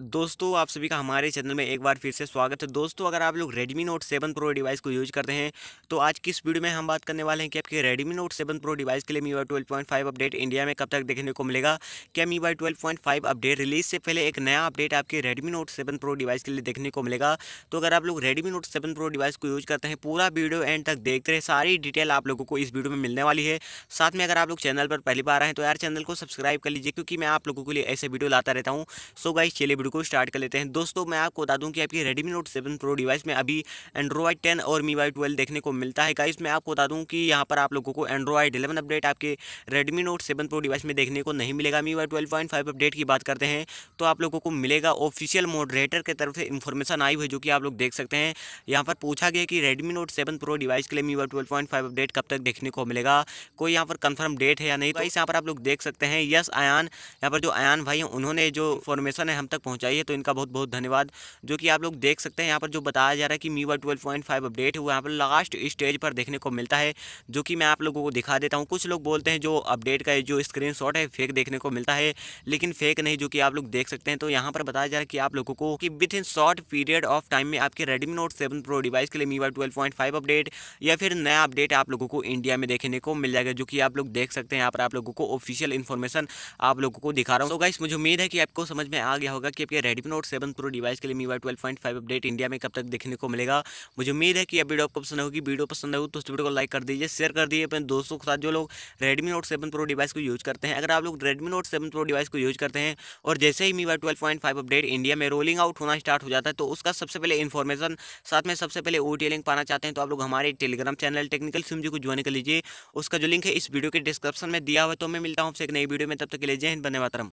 दोस्तों आप सभी का हमारे चैनल में एक बार फिर से स्वागत है दोस्तों अगर आप लोग Redmi Note 7 Pro डिवाइस को यूज करते हैं तो आज की इस वीडियो में हम बात करने वाले हैं कि आपके Redmi Note 7 Pro डिवाइस के लिए मीवाई 12.5 अपडेट इंडिया में कब तक देखने को मिलेगा क्या मीवाई 12.5 अपडेट रिलीज से पहले एक नया अपडेट आपके Redmi note seven pro device के लिए देखने को मिलेगा तो अगर आप लोग Redmi note seven pro device को यूज करते हैं पूरा वीडियो एंड तक देखते रहे सारी डिटेल आप लोगों को इस वीडियो में मिलने वाली है साथ में अगर आप लोग चैनल पर पहली बार आए हैं तो यार चैनल को सब्सक्राइब कर लीजिए क्योंकि मैं आप लोगों के लिए ऐसे वीडियो लाता रहता हूँ सो गाइस चलिए वीडियो को स्टार्ट कर लेते हैं दोस्तों मैं आपको बता दूं कि आपकी Redmi note seven pro device में अभी एंड्रॉयड टेन और MIUI 12 देखने को मिलता है गाइस मैं आपको बता दूं कि यहां पर आप लोगों को Android 11 अपडेट आपके रेडमी नोट 7 Pro डिवाइस में देखने को नहीं मिलेगा MIUI 12.5 अपडेट की बात करते हैं तो आप लोगों को मिलेगा ऑफिशियल मॉडरेटर की तरफ से इन्फॉर्मेशन आई हुई जो कि आप लोग देख सकते हैं यहाँ पर पूछा गया कि Redmi note seven pro device के लिए मी ट्वेल्व अपडेट कब तक देखने को मिलेगा कोई यहाँ पर कंफर्म डेट है या नहीं तो इस यहाँ पर आप लोग देख सकते हैं यस आयान यहाँ पर जो आयान भाई हैं उन्होंने जो इन्फॉर्मेशन है हम तक पहुंचाई है तो इनका बहुत बहुत धन्यवाद जो कि आप लोग देख सकते हैं यहाँ पर जो बताया जा रहा है कि मीवा ट्वेल्व अपडेट है वो यहाँ पर लास्ट स्टेज पर देखने को मिलता है जो कि मैं आप लोगों को दिखा देता हूँ कुछ लोग बोलते हैं जो अपडेट का जो स्क्रीन है फेक देखने को मिलता है लेकिन फेक नहीं जो कि आप लोग देख सकते हैं तो यहाँ पर बताया जा रहा है कि आप लोगों को कि within short period of time में आपके Redmi note seven pro device के लिए मीवा ट्वेल्व अपडेट या फिर नया अपडेट आप लोगों को इंडिया में देखने को मिल जाएगा जो कि आप लोग देख सकते हैं यहाँ पर आप लोगों को ऑफिशियल इन्फॉर्मेशन आप लोगों को दिखा रहा हूँ तो गाइस मुझे उम्मीद है कि आपको समझ में आ गया होगा कि कि आपके Redmi note seven pro device के लिए MIUI twelve point five update India में कब तक देखने को मिलेगा मुझे उम्मीद है कि अब वीडियो आपको पसंद होगी वीडियो पसंद होगी तो उस वीडियो को लाइक कर दीजिए शेयर कर दीजिए अपने दोस्तों के साथ जो लोग Redmi note seven pro device को यूज करते हैं अगर आप लोग Redmi note seven pro device को यूज करते हैं और जैसे ही MIUI twelve point five update India में रोलिंग आउट होना स्टार्ट हो जाता है तो उसका सबसे पहले इन्फॉर्मेशन साथ में सबसे पहले ओटी लिंक पाना चाहते हैं तो आप लोग हमारे Telegram channel technical sim G को ज्वाइन कर लीजिए उसका जो लिंक है इस वीडियो के डिस्क्रिप्शन में दिया हुआ तो मैं मिलता हूँ आपसे एक नई वीडियो में तब तक के लिए जय हिंद बने मातरम